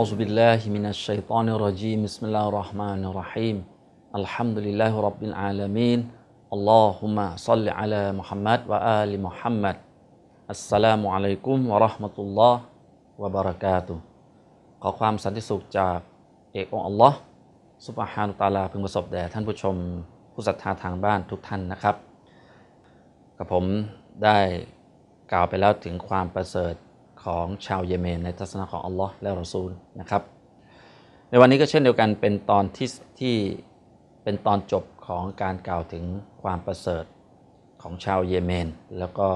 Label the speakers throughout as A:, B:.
A: أعوذ بالله من الشيطان الرجيم بسم الله الرحمن الرحيم الحمد لله رب العالمين اللهم صل على محمد وآل محمد السلام عليكم ورحمة الله وبركاته ขอความสันติสุขจาก เอกองอัลลอฮ์สุบฮานุตาลาพึงประสบแด่ท่านผู้ชมผู้ศรัทธาทางบ้านทุกท่านนะครับกับผมได้กล่าวไปแล้วถึงความประเสริฐของชาวเยเมน ในทัศนะของอัลลอฮ์และรอซูลนะครับ ในวันนี้ก็เช่นเดียวกันเป็นตอนที่ที่เป็นตอนจบของการกล่าวถึงความประเสริฐของชาวเยเมน แล้วก็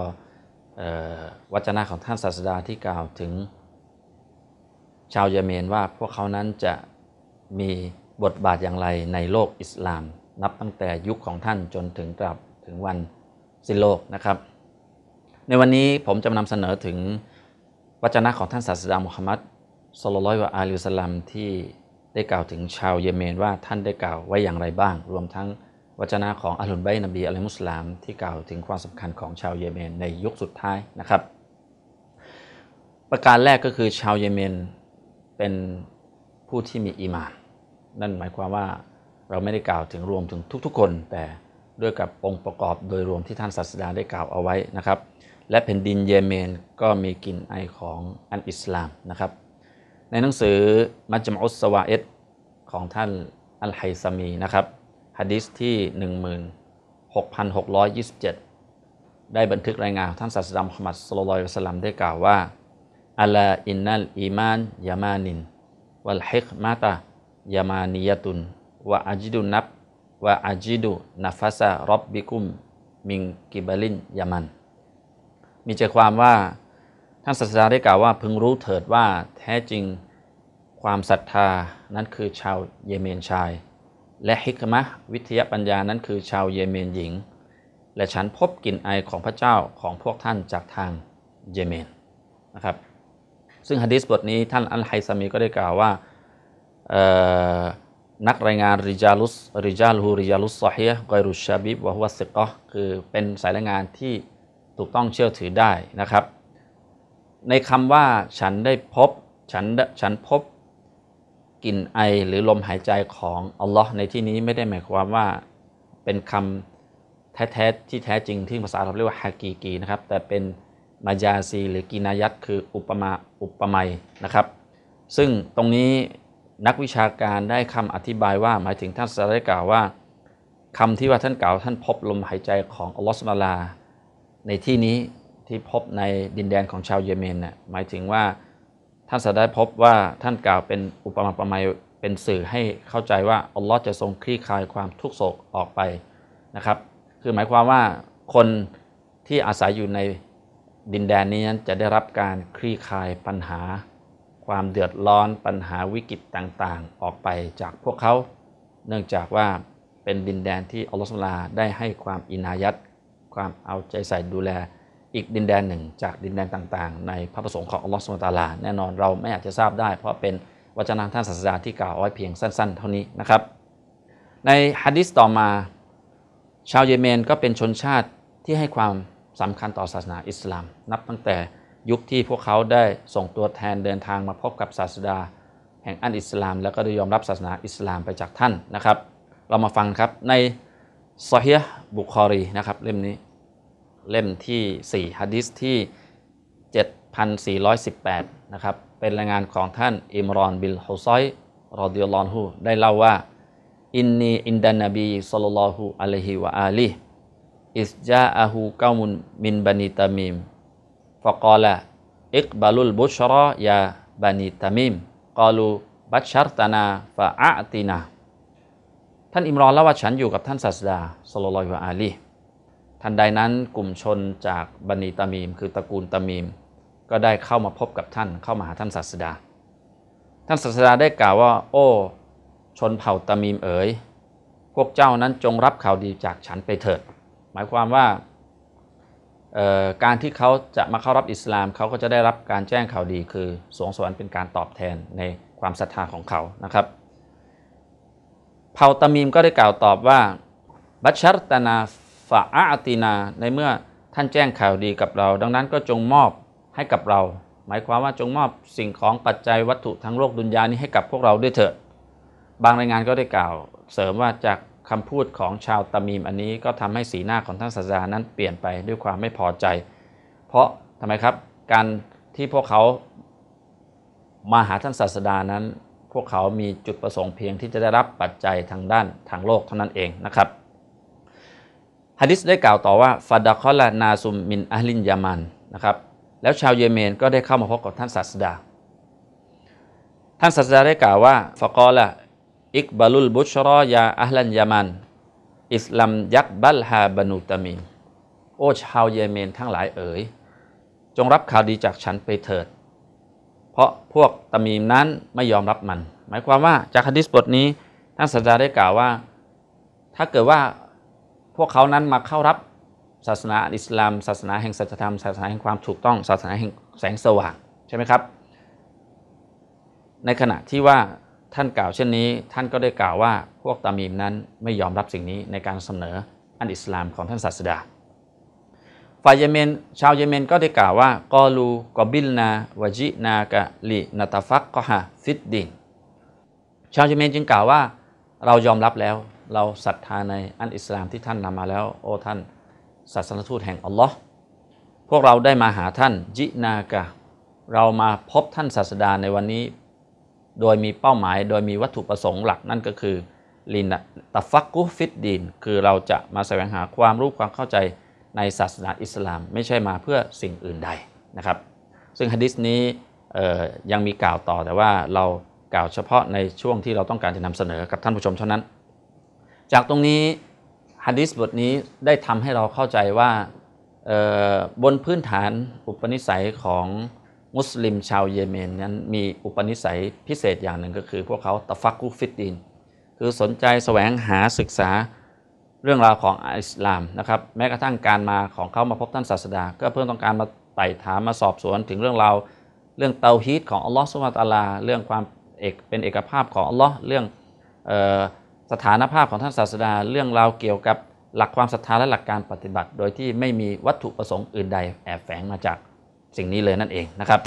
A: วจนะของท่านศาสดาที่กล่าวถึงชาวเยเมนว่าพวกเขานั้นจะมีบทบาทอย่างไรในโลกอิสลามนับตั้งแต่ยุคของท่านจนถึงกลับถึงวันสิ้นโลกนะครับ ในวันนี้ผมจะนำเสนอถึงวจนะของท่านศาสดามุฮัมมัดสุลลัยวะอาลิุสลัมที่ได้กล่าวถึงชาวเยเมนว่าท่านได้กล่าวไว้อย่างไรบ้าง รวมทั้งวจนะของอัลลอฮุบัยนบีอัลมุสลาม ที่กล่าวถึงความสำคัญของชาวเยเมนในยุคสุดท้ายนะครับ ประการแรกก็คือชาวเยเมนเป็นผู้ที่มีอีมานนั่นหมายความว่าเราไม่ได้กล่าวถึงรวมถึงทุก ๆคนแต่ด้วยกับองค์ประกอบโดยรวมที่ท่านศาสดาได้กล่าวเอาไว้นะครับและแผ่นดินเยเมนก็มีกลิ่นไอของอันอิสลามนะครับ ในหนังสือ มัจมอุสวาเอตของท่าน อัลไฮซามีนะครับฮะดิษที่ 16,627 ได้บันทึกรายงานท่านศาสดามุฮัมมัดสโลลัยสลัม ได้กล่าวว่าอัลาอินนัลอีมานยามานินวัลฮิกมาตายามานียตุน วะอาจิดุนับ วะอาจิดุนัฟซารับบิคุม มิงกิบลินยามันมีใจความว่า ท่านศาสดาได้กล่าวว่า พึงรู้เถิดว่าแท้จริงความศรัทธานั้นคือชาวเยเมนชาย และฮิกมะวิทยาปัญญานั้นคือ ชาวเยเมนหญิง และฉันพบกลิ่นไอของพระเจ้าของพวกท่านจากทางเยเมน นะครับ ซึ่งฮะดิษบทนี้ ท่านอัลไฮซามีก็ได้กล่าวว่านักรายงานริจาลุสริจาลูริจาลุสซอฮีกไกรุชาบิบวะฮุวสซิกอคือเป็นสายรายงานที่ถูกต้องเชื่อถือได้นะครับ ในคำว่าฉันได้พบฉันฉันพบ กลิ่นไอหรือลมหายใจของอัลลอฮ์ในที่นี้ไม่ได้หมายความว่าเป็นคำแท้ๆ ที่แท้จริงที่ภาษาเราเรียกว่าฮากีกีนะครับแต่เป็นมายาซี หรือกินายัตคืออุปมา อุปไมยนะครับ ซึ่งตรงนี้นักวิชาการได้คำอธิบายว่าหมายถึงท่านสาได้กล่าวว่าคำที่ว่าท่านกล่าวท่านพบลมหายใจของอัลลอฮ์สุลลาในที่นี้ที่พบในดินแดนของชาวเยเมนนะ่ะหมายถึงว่าท่านจะได้พบว่าท่านกล่าวเป็นอุปมาประมาเป็นสื่อให้เข้าใจว่าอัลลอฮ์จะทรงคลี่คลายความทุกโศกออกไปนะครับ คือหมายความว่าคนที่อาศัยอยู่ในดินแดนนี้นั้นจะได้รับการคลี่คลายปัญหา ความเดือดร้อนปัญหาวิกฤตต่างๆ ออกไปจากพวกเขา เนื่องจากว่าเป็นดินแดนที่อัลลอฮฺสุลาได้ให้ความอินายัดความเอาใจใส่ดูแลอีกดินแดนหนึ่งจากดินแดนต่างๆ ในพระประสงค์ของอัลลอฮฺสุลตาลา แน่นอนเราไม่อาจจะทราบได้เพราะเป็นวจนะท่านศาสดาที่กล่าวไว้เพียงสั้นๆ เท่านี้นะครับ ในฮะดิษต่อมาชาวเยเมนก็เป็นชนชาติที่ให้ความสำคัญต่อศาสนาอิสลาม นับตั้งแต่ยุคที่พวกเขาได้ส่งตัวแทนเดินทางมาพบกับศาสดา แห่งอันอิสลาม แล้วก็ได้ยอมรับศาสนาอิสลามไปจากท่านนะครับ เรามาฟังครับในซอฮียบุคอรีนะครับ เล่มนี้เล่มที่4ฮัดดิสที่ 7,418 นะครับ เป็นรายงานของท่านอิมรอนบิลฮุซอยรอดิยลอนฮูได้เล่าว่า อินนีอินดานนบีสัลลัลลอฮุอะลัยฮิวะอาลีอิสจาอาหูกามุนมินบันิตามิมฟะกาลาอิกบาลุลบุชรอยาบันิตามิมกาลูบัชชรตนาฟะอัตินาท่านอิมรอนเล่าว่าฉันอยู่กับท่านศาสดาสโลลอยวะอาลีทันใดนั้นกลุ่มชนจากบันีตามีม คือตระกูลตามีม ก็ได้เข้ามาพบกับท่านเข้ามาหาท่านศาสดา ท่านศาสดาได้กล่าวว่า โอ้ ชนเผ่าตามีมเอ๋ยพวกเจ้านั้นจงรับข่าวดีจากฉันไปเถิด หมายความว่าการที่เขาจะมาเข้ารับอิสลามเขาก็จะได้รับการแจ้งข่าวดีคือสวงสวรรค์เป็นการตอบแทนในความศรัทธาของเขานะครับเผ่าตามีมก็ได้กล่าวตอบว่าบัชรตนาฝะอาตินา ในเมื่อท่านแจ้งข่าวดีกับเรา ดังนั้นก็จงมอบให้กับเรา หมายความว่าจงมอบสิ่งของปัจจัยวัตถุทั้งโลกดุนยานี้ให้กับพวกเราด้วยเถิดบางรายงานก็ได้กล่าว เสริมว่าจากคำพูดของชาวตามีมอันนี้ก็ทำให้สีหน้าของท่านศาสดานั้นเปลี่ยนไปด้วยความไม่พอใจ เพราะทำไมครับการที่พวกเขามาหาท่านศาสดานั้นพวกเขามีจุดประสงค์เพียงที่จะได้รับปัจจัยทางด้านทางโลกเท่านั้นเองนะครับฮะดิษได้กล่าวต่อว่าฟาดาคอลานาซุมมินอัลินยามันนะครับแล้วชาวเยเมนก็ได้เข้ามาพบกับท่านศาสดา ท่านศาสดาได้กล่าวว่าฟะกอละอิกบาลุลบุชรอยาอัลันยามันอิสลามยักบัลฮาบานูตามี โอชาวเยเมนทั้งหลายเอ๋ยจงรับข่าวดีจากฉันไปเถิดเพราะพวกตมีมนั้นไม่ยอมรับมัน หมายความว่าจากคดีสบทนี้ท่านศาสดาได้กล่าวว่า ถ้าเกิดว่าพวกเขานั้นมาเข้ารับศาสนาอิสลามศาสนาแห่งศัจธรรมศาสนาแห่งความถูกต้อง ศาสนาแห่งแสงสว่างใช่ไหมครับในขณะที่ว่าท่านกล่าวเช่นนี้ท่านก็ได้กล่าวว่า พวกตามีมนั้นไม่ยอมรับสิ่งนี้ในการเสนออันอิสลามของท่านศาสดาฝ่ายเยเมนชาวเยเมนก็ได้กล่าวว่ากอลูกอบิลนาวจินากะลินาตาฟักกอฮะซิดดินชาวเยเมนจึงกล่าวว่าเรายอมรับแล้วเราศรัทธาในอันอิสลามที่ท่านนำมาแล้วโอ้ท่านศาสนทูตแห่งอัลลอฮ์พวกเราได้มาหาท่านจินากะเรามาพบท่านศาสดาในวันนี้ โดยมีเป้าหมายโดยมีวัตถุประสงค์หลักนั่นก็คือลินตะฟักกุฟิดดินคือเราจะมาแสวงหาความรู้ความเข้าใจในศาสนาอิสลามไม่ใช่มาเพื่อสิ่งอื่นใดนะครับซึ่งฮะดิษนี้ยังมีกล่าวต่อ แต่ว่าเรากล่าวเฉพาะในช่วงที่เราต้องการจะนำเสนอกับท่านผู้ชมเท่านั้น จากตรงนี้ฮะดิษบทนี้ได้ทำให้เราเข้าใจว่าบนพื้นฐานอุปนิสัยของมุสลิมชาวเยเมนนั้นมีอุปนิสัยพิเศษอย่างหนึ่งก็คือ พวกเขาตะฟักกุฟิดดินคือสนใจแสวงหาศึกษาเรื่องราวของอิสลามนะครับแม้กระทั่งการมาของเขามาพบท่านศาสดาก็เพื่อต้องการมาไต่ถามมาสอบสวนถึงเรื่องราวเรื่องเตาฮีตของอัลลอฮ์สุมาตาลาเรื่องความเอกเป็นเอกภาพของอัลลอฮ์เรื่องสถานภาพของท่านศาสดาเรื่องราวเกี่ยวกับหลักความศรัทธาและหลักการปฏิบัติ โดยที่ไม่มีวัตถุประสงค์อื่นใด แอบแฝงมาจากสิ่งนี้เลยนั่นเองนะครับ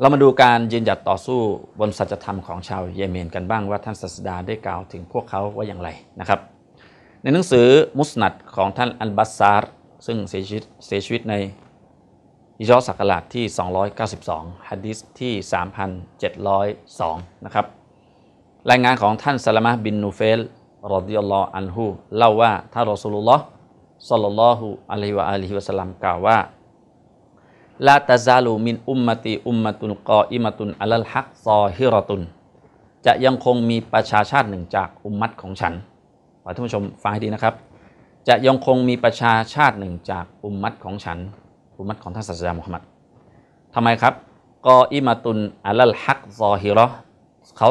A: เรามาดูการยืนหยัดต่อสู้บนสัจธรรมของชาวเยเมนกันบ้างว่าท่านศาสดาได้กล่าวถึงพวกเขาว่าอย่างไรนะครับในหนังสือมุสนัดของท่านอัลบัสซาร์ซึ่งเสียชีวิตเสียชีวิตในออศักราชที่ 292ฮัดีิสที่ 3,702 นะครับ รายงานของท่านซาลามะบินนูเฟล รอดิยัลลออันฮูเล่าว่าท่านรอสูลุลลอฮ์สัลลัลลอฮุอะลัยฮิวะอะลัยฮิวะสัลลัมกล่าวว่า ลาตาซาลูมินอุมมติอุมมตุนกออิมตุนอัลลฮักซอฮิรตุน จะยังคงมีประชาชาติหนึ่งจากอุมมัตของฉันท่านผู้ชมฟังให้ดีนะครับ จะยังคงมีประชาชาติหนึ่งจากอุมมัดของฉันอุมมัดของท่านศาสดามุฮัมมัดทำไมครับกออิมาตุนอัลลฮักซอฮิรอเขา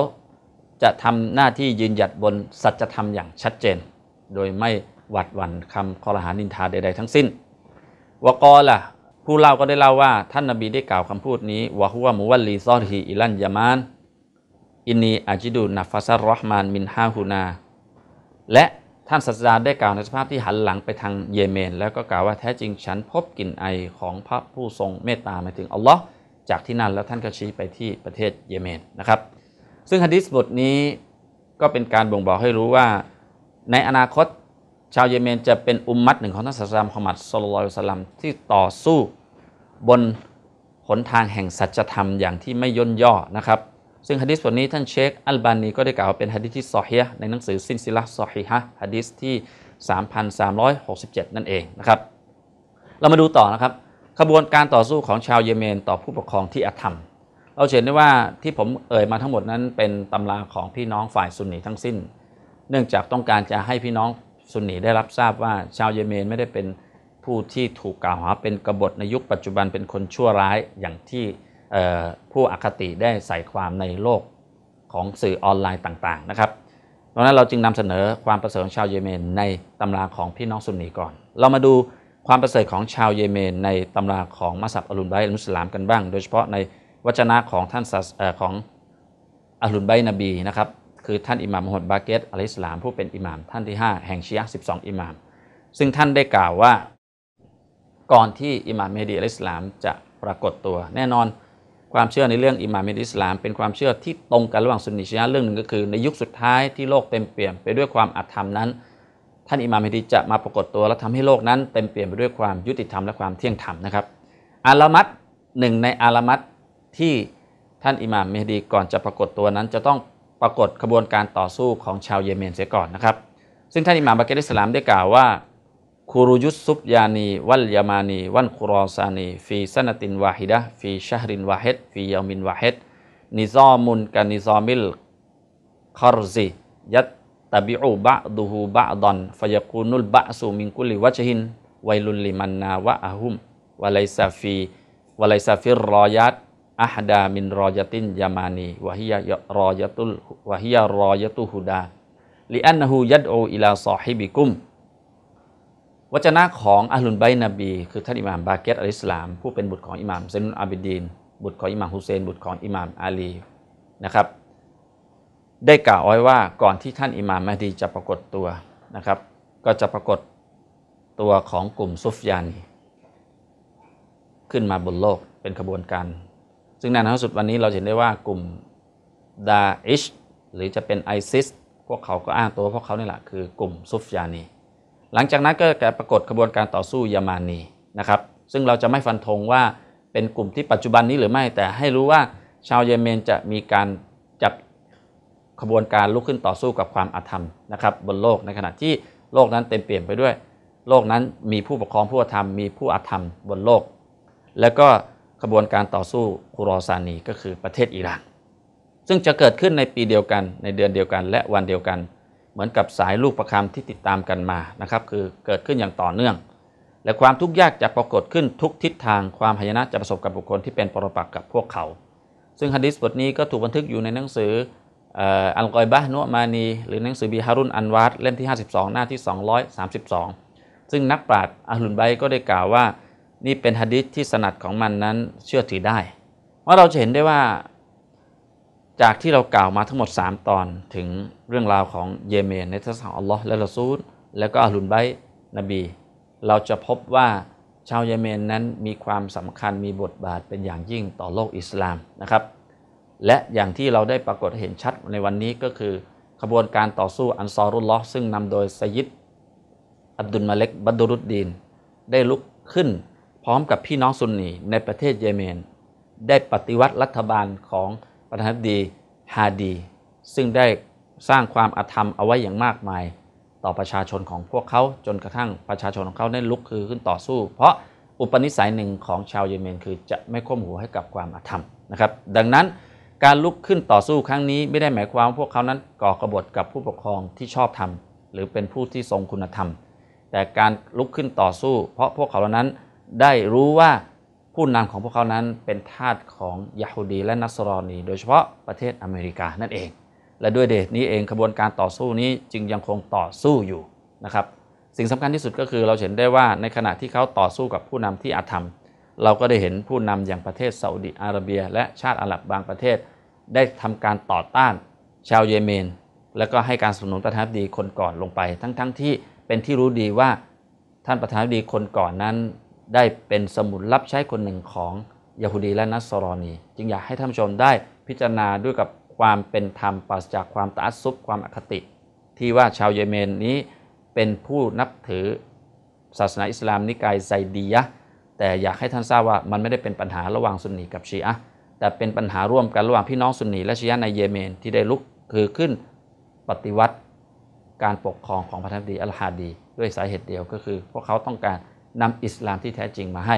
A: จะทำหน้าที่ยืนหยัดบนสัจธรรมอย่างชัดเจน โดยไม่หวัดหวั่นคำคอรหานินทาใดๆทั้งสิ้นวกอล่ะผู้เล่าก็ได้เล่าว่าท่านนาบีได้กล่าวคำพูดนี้วะฮุวะมุวัลลีซอฮีอิลันยามานอินนีอาจิดูนัฟซารรอห์มานมินฮาฮูนาและท่านศาสดาได้กล่าวในสภาพที่หันหลังไปทางเยเมน แล้วก็กล่าวว่าแท้จริงฉันพบกลิ่นไอของพระผู้ทรงเมตตาหมายถึงอัลลอฮ์จากที่นั่นแล้วท่านก็ชี้ไปที่ประเทศเยเมนนะครับ ซึ่งฮะดิษบทนี้ก็เป็นการบ่งบอกให้รู้ว่า ในอนาคตชาวเยเมนจะเป็นอุมมัดหนึ่งของท่านศาสดาขอมัดสุลลอยสลัมที่ต่อสู้ บนหนทางแห่งสัจธรรมอย่างที่ไม่ย่นย่อนะครับซึ่งฮะดิษส่วนนี้ท่านเชค อัลบานีก็ได้กล่าวเป็นฮะดิษที่ซอฮีฮะในหนังสือซินซิละซอฮีฮะฮะดิษที่ 3,367 นั่นเองนะครับ เรามาดูต่อนะครับขบวนการต่อสู้ของชาวเยเมนต่อผู้ปกครองที่อธรรม เราเห็นได้ว่าที่ผมเอ่ยมาทั้งหมดนั้นเป็นตำราของพี่น้องฝ่ายซุนนีทั้งสิ้น เนื่องจากต้องการจะให้พี่น้องซุนนีได้รับทราบว่าชาวเยเมนไม่ได้เป็นผู้ที่ถูกกล่าวหาเป็นกบฏในยุคปัจจุบันเป็นคนชั่วร้ายอย่างที่ผู้อคติได้ใส่ความในโลกของสื่อออนไลน์ต่าง ๆ นะครับดังนั้นเราจึงนำเสนอความประเสริฐของชาวเยเมน ในตำราของพี่น้องสุนนีก่อน เรามาดูความประเสริฐของชาวเยเมนในตำราของมัสับอลุนไบอัลมุสลามกันบ้าง โดยเฉพาะในวจนะของท่านของอัลุนไบนบีนะครับ คือท่านอิหม่ามมหดบาเกตอัลอิสลามผู้เป็นอิหม่ามท่านที่ 5 แห่งชียะ12 อิหม่าม ซึ่งท่านได้กล่าวว่าก่อนที่อิหม่ามเมดีอัลอิสลามจะปรากฏตัวแน่นอนความเชื่อในเรื่องอิหม่ามอิสลามเป็นความเชื่อที่ตรงกันระหว่างสุนนิชยะเรื่องหนึ่งก็คือในยุคสุดท้ายที่โลกเต็มเปี่ยมไปด้วยความอาธรรมนั้น ท่านอิหม่ามเิดีจะมาปรากฏตัวและทำให้โลกนั้นเต็มเปี่ยมไปด้วยความยุติธรรมและความเที่ยงธรรมนะครับ อารามัดหนึ่งในอารามัดที่ท่านอิหม่ามมฮดีก่อนจะปรากฏตัวนั้น จะต้องปรากฏขบวนการต่อสู้ของชาวเยเมนเสียก่อนนะครับซึ่งท่านอิหม่ามบาเกติสลามได้กล่าวว่า Kurujus subyani wal yamani wan Kurasani fi sanatin wahidah fi syahrin wahid fi Yamin wahid nizamun ka nizamil kharzi yat tabi'u ba'duhu ba'dan fayakunul ba'su min kulli wajhin wailul liman nawa'ahum walaysa fi walaysa fir rayat ahda min rajatin yamani wahiya ya, rajatul wahiya rajatu huda li'annahu yad'u ila sahibikum วจนะของอัลลุนไบนบี คือท่านอิหม่าม บาเกตอัลิสลาม ผู้เป็นบุตรของอิหม่ามเซนุนอาบิดีนบุตรของอิหม่ามฮุเซนบุตรของอิหม่ามอาลีนะครับ ได้กล่าวไว้ว่าก่อนที่ท่านอิหม่าม มาดีจะปรากฏตัวนะครับก็จะปรากฏตัวของกลุ่มซุฟยานีขึ้นมาบนโลกเป็นขบวนการซึ่งในที่สุดวันนี้เราเห็นได้ว่ากลุ่มดาอิชหรือจะเป็นไอซิสพวกเขาก็อ้างตัวพวกเขานี่แหละ คือกลุ่มซุฟยานีหลังจากนั้นก็จะปรากฏกระบวนการต่อสู้ยามานีนะครับซึ่งเราจะไม่ฟันธงว่าเป็นกลุ่มที่ปัจจุบันนี้หรือไม่แต่ให้รู้ว่าชาวเยเมนจะมีการจัดขบวนการลุกขึ้นต่อสู้กับความอาธรรมนะครับบนโลกในขณะที่โลกนั้นเต็มเปี่ยมไปด้วยโลกนั้นมีผู้ปกครองผู้อาธรรมมีผู้อาธรรมบนโลก แล้วก็ขบวนการต่อสู้คุรอซานี ก็คือประเทศอิหร่านซึ่งจะเกิดขึ้นในปีเดียวกันในเดือนเดียวกัน และวันเดียวกันมือนกับสายลูกประคำที่ติดตามกันมา นะครับ คือเกิดขึ้นอย่างต่อเนื่อง และความทุกข์ยากจะปรากฏขึ้นทุกทิศทาง ความหายนะจะประสบกับบุคคลที่เป็นปรปักษ์กับพวกเขา ซึ่งฮะดิษบทนี้ก็ถูกบันทึกอยู่ในหนังสืออัลกอยบะนุอมานี หรือหนังสือบีฮารุนอันวาดเล่มที่ 52 หน้าที่ 232 ซึ่งนักปราชญ์อัลุนไบก็ได้กล่าวว่านี่เป็นฮะดิษที่สนัดของมันนั้นเชื่อถือได้ว่าเราจะเห็นได้ว่าจากที่เรากล่าวมาทั้งหมด 3 ตอนถึงเรื่องราวของเยเมน ในทัศของอัลลอฮ์และละซูลแล้วก็อัลลุนไบนบี เราจะพบว่า ชาวเยเมนนั้นมีความสำคัญมีบทบาทเป็นอย่างยิ่งต่อโลกอิสลามนะครับ และอย่างที่เราได้ปรากฏเห็นชัดในวันนี้ก็คือขบวนการต่อสู้อันซอรุลลอซึ่งนำโดยซยิดอับดุลมาเล็กบัดดุรุดดีนได้ลุกขึ้น พร้อมกับพี่น้องซุนนีในประเทศเยเมน ได้ปฏิวัติรัฐบาลของประธานดีฮาดีซึ่งได้สร้างความอาธรรมเอาไว้อย่างมากมาย ต่อประชาชนของพวกเขาจนกระทั่งประชาชนของเขาได้ลุกคือขึ้นต่อสู้ เพราะอุปนิสัยหนึ่งของชาวเยเมนคือจะไม่ค้มหัวให้กับความอาธรรมนะครับดังนั้นการลุกขึ้นต่อสู้ครั้งนี้ไม่ได้หมายความว่าพวกเขานั้นก่อกบฏกับผู้ปกครองที่ชอบธรรม หรือเป็นผู้ที่ทรงคุณธรรมแต่การลุกขึ้นต่อสู้ เพราะพวกเขาเหล่านั้นได้รู้ว่าผู้นำของพวกเขานั้นเป็นทาสของยาฮูดีและนัสรอนีโดยเฉพาะประเทศอเมริกานั่นเอง และด้วยเดชนี้เองขบวนการต่อสู้นี้จึงยังคงต่อสู้อยู่นะครับ สิ่งสำคัญที่สุดก็คือเราเห็นได้ว่าในขณะที่เขาต่อสู้กับผู้นำที่อาธรรม เราก็ได้เห็นผู้นำอย่างประเทศซาอุดิอาระเบีย และชาติอาหรับบางประเทศ ได้ทำการต่อต้านชาวเยเมน แล้วก็ให้การสนับสนุนประธานาธิบดีคนก่อนลงไป ทั้งๆทที่เป็นที่รู้ดีว่า ท่านประธานาธิบดีคนก่อนนั้นได้เป็นสมุนรับใช้คนหนึ่งของยาฮูดีและนัสซอรอนีจึงอยากให้ท่านชมได้พิจารณาด้วยกับความเป็นธรรมปราศจากความตาซุบความอคติ ที่ว่าชาวเยเมนนี้เป็นผู้นับถือศาสนาอิสลามนิกายไซดียะแต่อยากให้ท่านทราบว่ามันไม่ได้เป็นปัญหาระหว่างซุนนีกับชีอะแต่เป็นปัญหาร่วมกันระหว่างพี่น้องซุนนี และชีอะในเยเมน ที่ได้ลุกคือขึ้นปฏิวัติการปกครองของพระธมดีอัลฮาดี ด้วยสาเหตุเดียวก็คือ พวกเขาต้องการนำอิสลามที่แท้จริงมาให้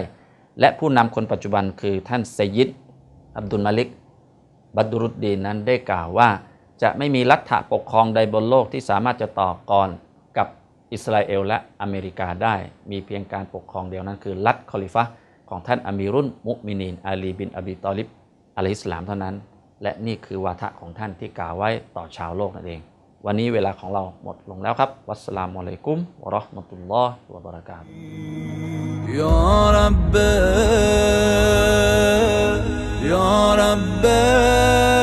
A: และผู้นำคนปัจจุบันคือท่านไซยิด อับดุลมาลิก บัดุรุดดีนนั้นได้กล่าวว่า จะไม่มีรัฐปกครองใดบนโลกที่สามารถจะต่อกรกับอิสราเอลและอเมริกาได้มีเพียงการปกครองเดียวนั้นคือ รัฐคอลิฟะของท่านอามีรุนมุมินีน อาลีบินอบีตอลิบอะลัยฮิสลามเท่านั้น และนี่คือวาทะของท่านที่กล่าวไว้ต่อชาวโลกนั่นเองวันนี้เวลาของเราหมดลงแล้วครับ วัสลามุอะลัยกุมวะราะห์มะตุลลอฮิวะบะเราะกาตุยาร็อบบยาร็อบบ